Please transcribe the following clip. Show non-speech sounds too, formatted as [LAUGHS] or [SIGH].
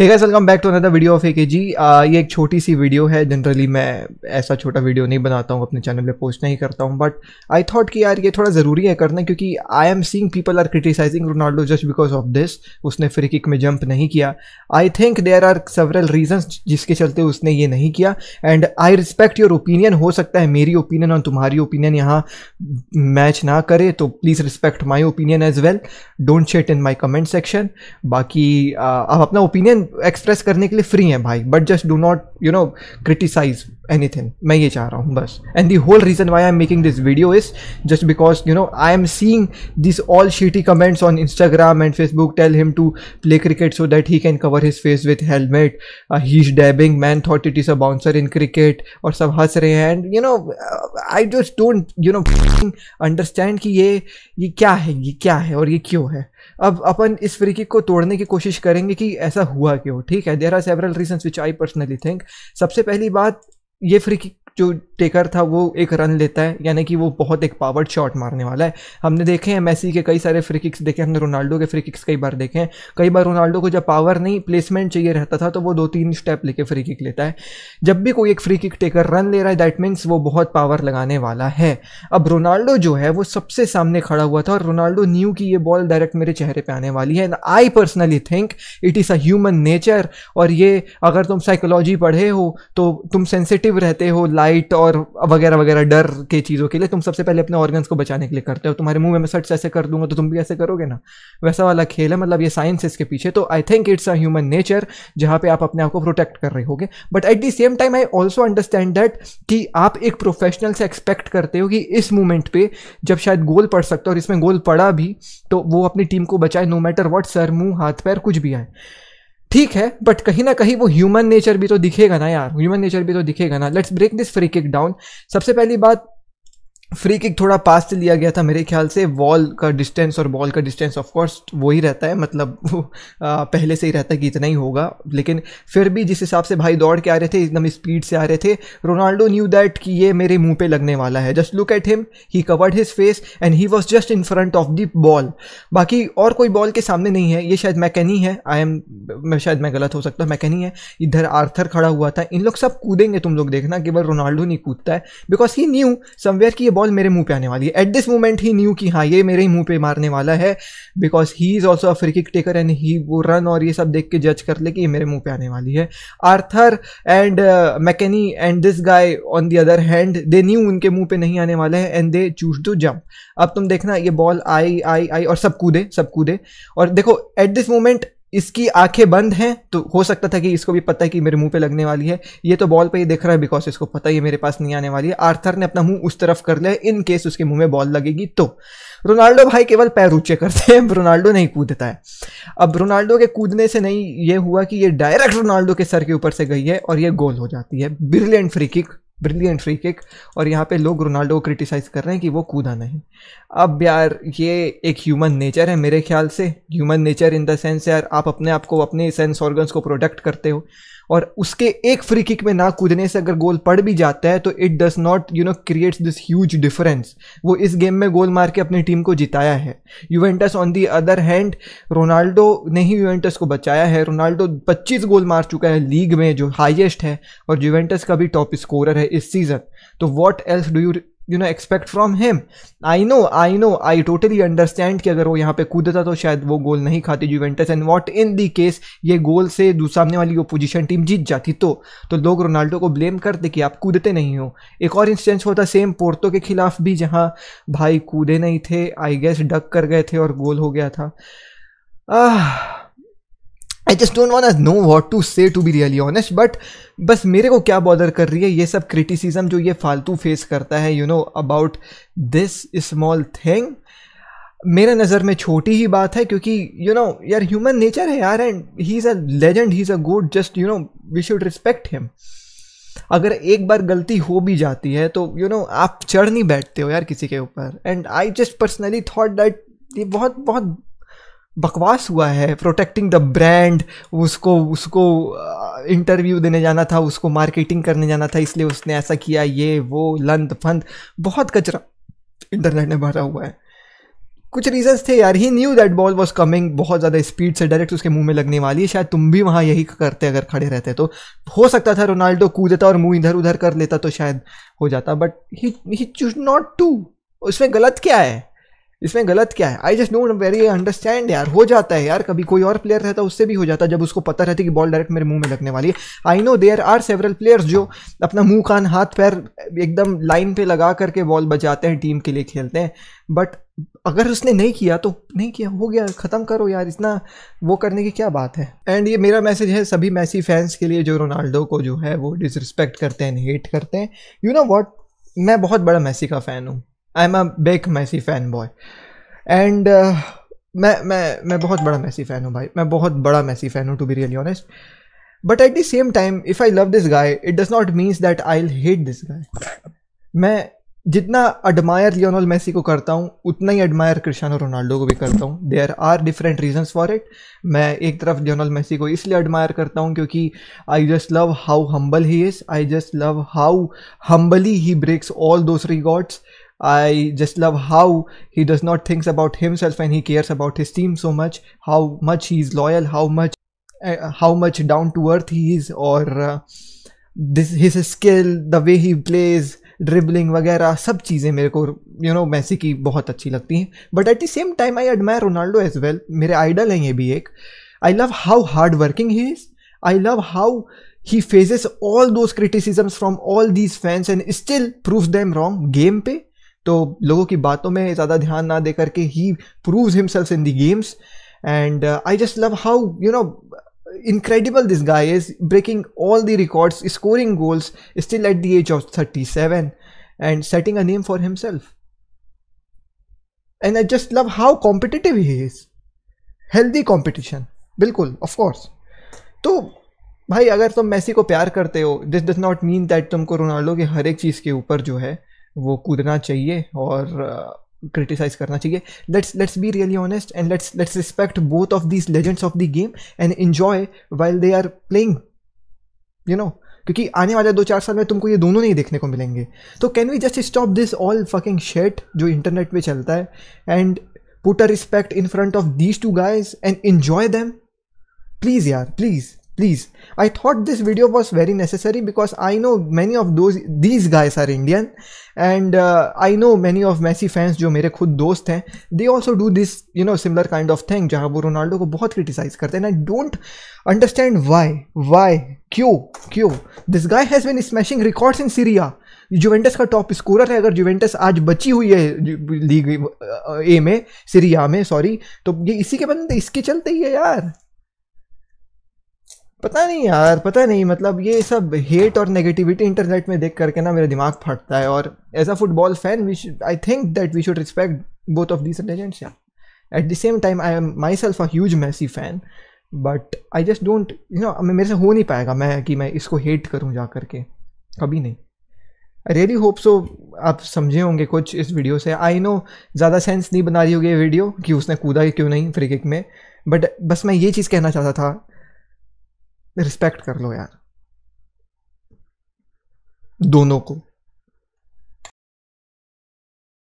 Hey guys welcome back to another video of A K G ये एक छोटी सी video है जनरली मैं ऐसा छोटा वीडियो नहीं बनाता हूँ अपने चैनल पे पोस्ट नहीं करता हूँ बट आई थॉट कि यार ये थोड़ा ज़रूरी है करना क्योंकि I am seeing people are criticising Ronaldo just because of this उसने फ्री किक में जंप नहीं किया I think there are several reasons जिसके चलते उसने ये नहीं किया and I respect your opinion हो सकता है मेरी ओपिनियन और तुम्हारी ओपिनियन यहाँ मैच ना करे तो please respect my opinion as well don't shit in my comment section बाकी uh, आप अपना ओपिनियन एक्सप्रेस करने के लिए फ्री हैं भाई but just do not you know criticise anything मैं ये चाह रहा हूँ बस and the whole reason why I am making this video is just because you know I am seeing this all shitty comments on Instagram and Facebook tell him to play cricket so that he can cover his face with helmet he is dabbing man thought it is a bouncer in cricket और सब हंस रहे हैं and you know I just don't you know understand कि ये ये क्या है ये क्या है और ये क्यों है अब अपन इस फ्री किक को तोड़ने की कोशिश करेंगे कि ऐसा हुआ क्यों ठीक है there are several reason which I personally think सबसे पहली बात ये फ्री किक जो टेकर था वो एक रन लेता है यानी कि वो बहुत एक पावर शॉट मारने वाला है हमने देखे हैं मेसी के कई सारे फ्री किक्स देखे हमने रोनाल्डो के फ्री किक्स कई बार देखे हैं कई बार रोनाल्डो को जब पावर नहीं प्लेसमेंट चाहिए रहता था तो वो दो तीन स्टेप लेके फ्री किक लेता है जब भी कोई एक फ्री किक टेकर रन ले रहा है दैट मीन्स वो बहुत पावर लगाने वाला है अब रोनाल्डो जो है वो सबसे सामने खड़ा हुआ था और रोनाल्डो न्यू की ये बॉल डायरेक्ट मेरे चेहरे पर आने वाली है and I personally think it is a human nature और ये अगर तुम साइकोलॉजी पढ़े हो तो तुम सेंसिटिव रहते हो लाइट और वगैरह वगैरह डर के चीज़ों के लिए तुम सबसे पहले अपने ऑर्गन्स को बचाने के लिए करते हो तुम्हारे मुंह में मैं सच ऐसे कर दूंगा तो तुम भी ऐसे करोगे ना वैसा वाला खेल है मतलब ये साइंस इसके पीछे तो I think it's a human nature जहाँ पे आप अपने आप को प्रोटेक्ट कर रहे होगे but at the same time I also understand that कि आप एक प्रोफेशनल से एक्सपेक्ट करते हो कि इस मोमेंट पे जब शायद गोल पड़ सकता है और इसमें गोल पड़ा भी तो वो अपनी टीम को बचाए नो मैटर वॉट सर मुँह हाथ पैर कुछ भी आए ठीक है बट कहीं ना कहीं वो ह्यूमन नेचर भी तो दिखेगा ना यार ह्यूमन नेचर भी तो दिखेगा ना let's break this free kick down सबसे पहली बात फ्री किक थोड़ा पास से लिया गया था मेरे ख्याल से वॉल का डिस्टेंस और बॉल का डिस्टेंस ऑफ कोर्स वही रहता है मतलब [LAUGHS] आ, पहले से ही रहता है कि इतना ही होगा लेकिन फिर भी जिस हिसाब से भाई दौड़ के आ रहे थे एकदम स्पीड से आ रहे थे रोनाल्डो न्यू दैट कि ये मेरे मुंह पे लगने वाला है just look at him he covered his face and he was just in front of the ball बाकी और कोई बॉल के सामने नहीं है ये शायद मैकेनी है आई एम मैं शायद मैं गलत हो सकता हूँ मैकेनी है इधर आर्थर खड़ा हुआ था इन लोग सब कूदेंगे तुम लोग देखना केवल रोनाल्डो नहीं कूदता है बिकॉज ही न्यू समवेयर की ये बॉल मेरे मुंह पे आने वाली है at this moment he knew कि हाँ ये मेरे ही मुंह पे मारने वाला है because he is also a free kick taker and he वो रन और ये सब देख के जज कर ले कि ये मेरे मुंह पे आने वाली है Arthur and McKennie and this guy on the other hand they knew उनके मुंह पे नहीं आने वाले हैं and they choose to jump अब तुम देखना ये बॉल आई आई आई और सब कूदे सब कूदे और देखो एट दिस मोमेंट इसकी आंखें बंद हैं तो हो सकता था कि इसको भी पता है कि मेरे मुंह पे लगने वाली है ये तो बॉल पे ही देख रहा है बिकॉज इसको पता ही मेरे पास नहीं आने वाली है आर्थर ने अपना मुंह उस तरफ कर लिया इन केस उसके मुंह में बॉल लगेगी तो रोनाल्डो भाई केवल पैर ऊंचे करते हैं रोनाल्डो नहीं कूदता है अब रोनाल्डो के कूदने से नहीं ये हुआ कि ये डायरेक्ट रोनाल्डो के सर के ऊपर से गई है और ये गोल हो जाती है brilliant free kick brilliant free kick और यहाँ पे लोग रोनाल्डो को क्रिटिसाइज़ कर रहे हैं कि वो कूदा नहीं अब यार ये एक ह्यूमन नेचर है मेरे ख्याल से human nature in the sense यार आप अपने आप को अपने सेंस ऑर्गन्स को प्रोटेक्ट करते हो और उसके एक फ्री किक में ना कूदने से अगर गोल पड़ भी जाता है तो it does not you know creates this huge difference वो इस गेम में गोल मार के अपनी टीम को जिताया है Juventus on the other hand Ronaldo ने ही यूवेंटस को बचाया है रोनाल्डो 25 गोल मार चुका है लीग में जो हाइएस्ट है और यूवेंटस का भी टॉप स्कोरर है इस सीज़न तो what else do you you know expect from him I know I know I totally understand कि अगर वो यहाँ पे कूदता तो शायद वो गोल नहीं खाती Juventus and what in the case ये गोल से सामने वाली ओपोजिशन टीम जीत जाती तो तो लोग रोनाल्डो को ब्लेम करते कि आप कूदते नहीं हो एक और इंस्टेंस होता सेम पोर्तो के खिलाफ भी जहाँ भाई कूदे नहीं थे आई गेस डक कर गए थे और गोल हो गया था ah I just don't want know what to say to be really honest but बस मेरे को क्या बॉदर कर रही है ये सब क्रिटिसिज्म जो ये फालतू फेस करता है you know about this small thing मेरे नज़र में छोटी ही बात है क्योंकि यू नो यार ह्यूमन नेचर है यार and he is a legend he is a good just you know we should respect him अगर एक बार गलती हो भी जाती है तो यू you नो know, आप चढ़ नहीं बैठते हो यार किसी के ऊपर and I just personally thought that ये बहुत बहुत बकवास हुआ है प्रोटेक्टिंग द ब्रांड उसको उसको इंटरव्यू देने जाना था उसको मार्केटिंग करने जाना था इसलिए उसने ऐसा किया ये वो लंद फंद बहुत कचरा इंटरनेट ने भरा हुआ है कुछ रीजंस थे यार he knew that ball was coming बहुत ज़्यादा स्पीड से डायरेक्ट उसके मुंह में लगने वाली है शायद तुम भी वहाँ यही करते अगर खड़े रहते तो हो सकता था रोनाल्डो कूदता और मुंह इधर उधर कर लेता तो शायद हो जाता but he he choose not to उसमें गलत क्या है इसमें गलत क्या है I just don't very understand यार हो जाता है यार कभी कोई और प्लेयर रहता उससे भी हो जाता जब उसको पता रहता कि बॉल डायरेक्ट मेरे मुंह में लगने वाली है I know there are several players जो अपना मुंह कान हाथ पैर एकदम लाइन पे लगा करके बॉल बचाते हैं टीम के लिए खेलते हैं बट अगर उसने नहीं किया तो नहीं किया हो गया ख़त्म करो यार इतना वो करने की क्या बात है एंड ये मेरा मैसेज है सभी मैसी फैंस के लिए जो रोनाल्डो को जो है वो डिसरिस्पेक्ट करते हैं हेट करते हैं यू नो वॉट मैं बहुत बड़ा मैसी का फ़ैन हूँ I am a big Messi fan boy and मैं मैं मैं बहुत बड़ा मैसी फ़ैन हूँ भाई मैं बहुत बड़ा मैसी फ़ैन हूँ to be really honest but at the same time if I love this guy it does not means that I hate this guy मैं जितना एडमायर लियोनल मेसी को करता हूँ उतना ही एडमायर क्रिस्टानो रोनाल्डो को भी करता हूँ there are different reason for it मैं एक तरफ लियोनल मेसी को इसलिए एडमायर करता हूँ क्योंकि I just love how humble he is I just love how humbly he breaks all those records I just love how he does not think about himself and he cares about his team so much. How much he's loyal, how much, eh, how much down to earth he is, or uh, this his skill, the way he plays, dribbling, etc. सब चीजें मेरे you know, Messi की बहुत अच्छी लगती हैं. But at the same time, I admire Ronaldo as well. मेरे idol हैं ये भी एक. I love how hardworking he is. I love how he faces all those criticisms from all these fans and still proves them wrong game pe. तो लोगों की बातों में ज़्यादा ध्यान ना दे करके he prove himself in the games and I just love how you know incredible this guy is breaking all the records scoring goals still at the age of thirty seven and setting a name for himself and I just love how competitive he is healthy competition बिल्कुल of course तो भाई अगर तुम Messi को प्यार करते हो this does not mean that तुमको रोनाल्डो के हर एक चीज़ के ऊपर जो है वो कूदना चाहिए और क्रिटिसाइज करना चाहिए let's let's be really honest and let's let's respect both of these legends of the game and enjoy while they are playing you know क्योंकि आने वाले दो चार साल में तुमको ये दोनों नहीं देखने को मिलेंगे तो can we just stop this all fucking shit जो इंटरनेट पे चलता है and put a respect in front of these two guys and enjoy them please यार please please i thought this video was very necessary because i know many of those these guys are indian and uh, i know many of messi fans जो मेरे खुद दोस्त हैं they also do this you know similar kind of thing जहाँ वो Ronaldo को बहुत criticize करते हैं and i don't understand why why क्यों क्यों this guy has been smashing records in syria Juventus का टॉप स्कोरर है अगर जुवेंटस आज बची हुई है लीग ए में सीरिया में सॉरी तो ये इसी के बंदे इसके चलते ही है यार पता नहीं यार पता नहीं मतलब ये सब हेट और नेगेटिविटी इंटरनेट में देख करके ना मेरा दिमाग फटता है और as a football fan we should I think that we should respect both of this legends या at the same time I am myself a huge Messi fan but I just don't you know मेरे से हो नहीं पाएगा मैं कि मैं इसको हेट करूँ जा करके कभी नहीं आई रियली होप सो आप समझे होंगे कुछ इस वीडियो से आई नो ज़्यादा सेंस नहीं बना रही होगी ये वीडियो कि उसने कूदा ही क्यों नहीं फ्री किक में बट बस मैं ये चीज़ कहना चाहता था रिस्पेक्ट कर लो यार दोनों को